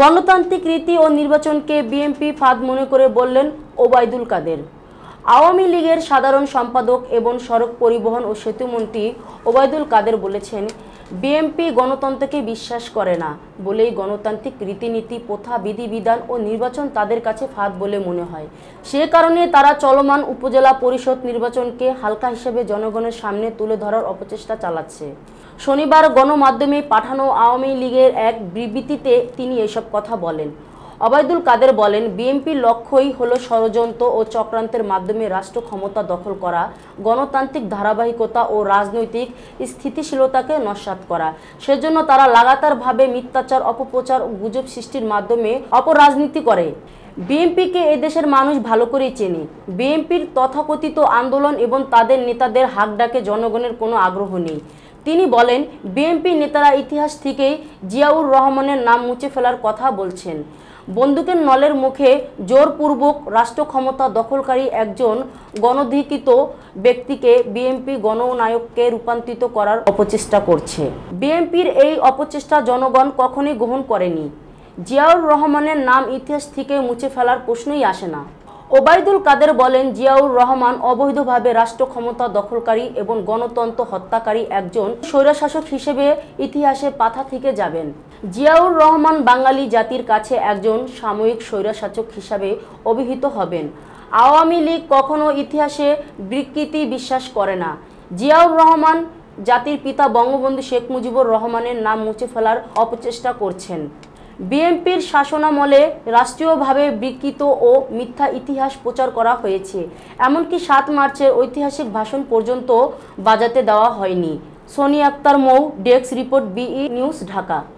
গণতান্ত্রিক রীতি ও নির্বাচনকে বিএনপি ফাঁদ মনে করে বললেন ওবায়দুল কাদের আওয়ামী লীগের সাধারণ সম্পাদক এবং সড়ক পরিবহন ও সেতুমন্ত্রী ওবায়দুল কাদের বলেছেন বিএমপি গণতন্ত্রকে বিশ্বাস করে না বলেই গণতান্ত্রিক রীতিনীতি প্রথা বিধিবিধান ও নির্বাচন তাদের কাছে ফাঁদ বলে মনে হয় সে কারণে তারা চলমান উপজেলা পরিষদ নির্বাচনকে হালকা হিসেবে জনগণের সামনে তুলে ধরার অপচেষ্টা চালাচ্ছে শনিবার গণমাধ্যমে পাঠানো আওয়ামী লীগের এক বিবৃতিতে তিনি এসব কথা বলেন অবায়দুল কাদের বলেন বিএনপির লক্ষ্যই হলো ষড়যন্ত্র ও চক্রান্তের মাধ্যমে রাষ্ট্র ক্ষমতা দখল করা গণতান্ত্রিক ধারাবাহিকতা ও রাজনৈতিক স্থিতিশীলতাকে নস্বাত করা সেজন্য তারা লাগাতারভাবে মিথ্যাচার অপপ্রচার ও গুজব সৃষ্টির মাধ্যমে অপরাজনীতি করে বিএনপিকে এদেশের মানুষ ভালো করেই চেনে বিএনপির তথাকথিত আন্দোলন এবং তাদের নেতাদের হাকডাকে জনগণের কোনো আগ্রহ নেই তিনি বলেন বিএনপি নেতারা ইতিহাস থেকেই জিয়াউর রহমানের নাম মুছে ফেলার কথা বলছেন বন্দুকের নলের মুখে জোরপূর্বক রাষ্ট্র ক্ষমতা দখলকারী একজন গণধিকৃত ব্যক্তিকে বিএনপি গণনায়ককে রূপান্তরিত করার অপচেষ্টা করছে বিএনপির এই অপচেষ্টা জনগণ কখনই গ্রহণ করেনি জিয়াউর রহমানের নাম ইতিহাস থেকে মুছে ফেলার প্রশ্নই আসে না ওবায়দুল কাদের বলেন জিয়াউর রহমান অবৈধভাবে রাষ্ট্র ক্ষমতা দখলকারী এবং গণতন্ত্র হত্যাকারী একজন স্বৈরশাসক হিসেবে ইতিহাসে পাথা থেকে যাবেন জিয়াউর রহমান বাঙালি জাতির কাছে একজন সাময়িক স্বৈরশাসক হিসাবে অভিহিত হবেন আওয়ামী লীগ কখনো ইতিহাসে বিকৃতি বিশ্বাস করে না জিয়াউর রহমান জাতির পিতা বঙ্গবন্ধু শেখ মুজিবুর রহমানের নাম মুছে ফেলার অপচেষ্টা করছেন বিএনপির শাসনামলে রাষ্ট্রীয়ভাবে বিকৃত ও মিথ্যা ইতিহাস প্রচার করা হয়েছে এমনকি সাত মার্চের ঐতিহাসিক ভাষণ পর্যন্ত বাজাতে দেওয়া হয়নি সোনি আক্তার মৌ ডেস্ক রিপোর্ট বিই নিউজ ঢাকা